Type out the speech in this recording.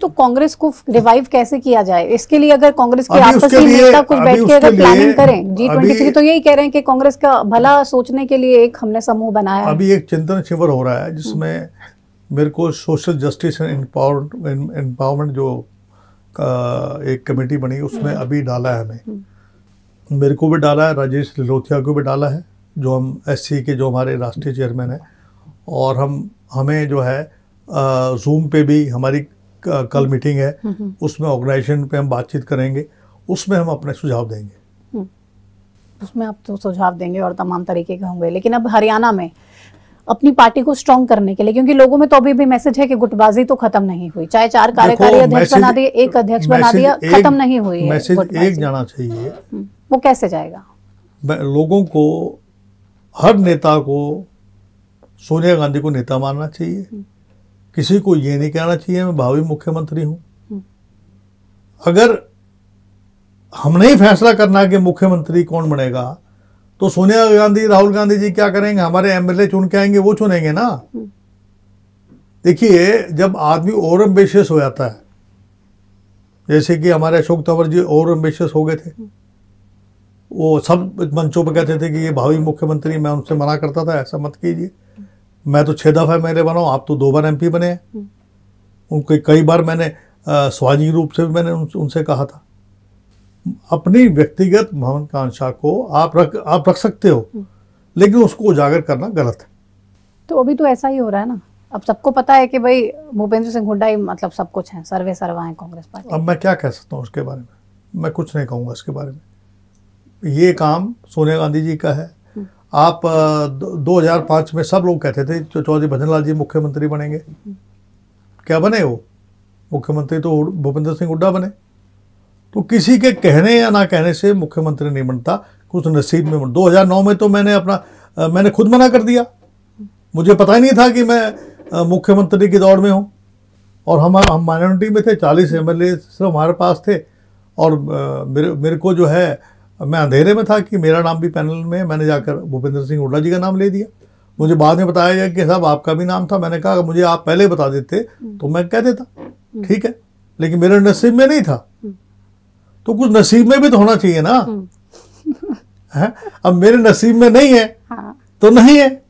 तो कांग्रेस को रिवाइव कैसे किया जाए इसके लिए अगर कांग्रेस के आपसी नेता कुछ बैठ के अगर प्लानिंग करें जी ट्वेंटी थ्री तो यही कह रहे हैं कि कांग्रेस का भला सोचने के लिए एक हमने समूह बनाया अभी एक चिंतन शिविर हो रहा है जिसमें मेरे को सोशल जस्टिस एंड एम्पावरमेंट जो एक कमेटी बनी उसमें अभी डाला है हमें मेरे को भी डाला है राजेश लिलोथिया को भी डाला है जो हम एस के जो हमारे राष्ट्रीय चेयरमैन हैं और हम हमें जो है जूम पे भी हमारी कल हम्म। मीटिंग है हम्म, हम्म। उसमें ऑर्गेनाइजेशन पे हम बातचीत करेंगे उसमें हम अपने सुझाव देंगे उसमें आप तो सुझाव देंगे और तमाम तरीके के होंगे लेकिन अब हरियाणा में अपनी पार्टी को स्ट्रॉन्ग करने के लिए क्योंकि लोगों में तो अभी भी मैसेज है कि गुटबाजी तो खत्म नहीं हुई चाहे चार कार्यकारी अध्यक्ष बना दिए एक अध्यक्ष बना दिया खत्म नहीं हुई मैसेज एक जाना चाहिए वो कैसे जाएगा लोगों को हर नेता को सोनिया गांधी को नेता मानना चाहिए किसी को ये नहीं कहना चाहिए मैं भावी मुख्यमंत्री हूं अगर हम नहीं फैसला करना कि मुख्यमंत्री कौन बनेगा तो सोनिया गांधी राहुल गांधी जी क्या करेंगे हमारे एमएलए चुन के आएंगे वो चुनेंगे ना देखिए जब आदमी ओवर एम्बिशियस हो जाता है जैसे कि हमारे अशोक तंवर जी ओवर एम्बिशियस हो गए थे वो सब मंचों पर कहते थे कि ये भावी मुख्यमंत्री मैं उनसे मना करता था ऐसा मत कीजिए मैं तो छः दफ़ा मेरे बनाऊँ आप तो दो बार एमपी बने हैं हम्म। उनके कई बार मैंने स्वाजी रूप से भी मैंने उन, उनसे कहा था अपनी व्यक्तिगत महत्वाकांक्षा को आप रख आप रख सकते हो हम्म। लेकिन उसको उजागर करना गलत है तो अभी तो ऐसा ही हो रहा है ना अब सबको पता है कि भाई भूपेंद्र सिंह हुड्डा ही मतलब सब कुछ है सर्वे सर्वा है कांग्रेस पार्टी अब मैं क्या कह सकता हूँ उसके बारे में मैं कुछ नहीं कहूँगा इसके बारे में ये काम सोनिया गांधी जी का है आप 2005 में सब लोग कहते थे जो चौधरी भजन जी मुख्यमंत्री बनेंगे क्या बने वो मुख्यमंत्री तो भूपेंद्र सिंह हुड्डा बने तो किसी के कहने या ना कहने से मुख्यमंत्री नहीं बनता कुछ नसीब में बन 2009 में तो मैंने अपना मैंने खुद मना कर दिया मुझे पता ही नहीं था कि मैं मुख्यमंत्री की दौड़ में हूँ और हम हम माइनॉरिटी में थे चालीस एम सिर्फ हमारे पास थे और मेरे मेरे को जो है मैं अंधेरे में था कि मेरा नाम भी पैनल में मैंने जाकर भूपेंद्र सिंह हुडा जी का नाम ले दिया मुझे बाद में बताया गया कि साहब आपका भी नाम था मैंने कहा मुझे आप पहले बता देते तो मैं कह देता हम्म। ठीक है लेकिन मेरे नसीब में नहीं था हम्म। तो कुछ नसीब में भी तो होना चाहिए ना हम्म। है अब मेरे नसीब में नहीं है हाँ। तो नहीं है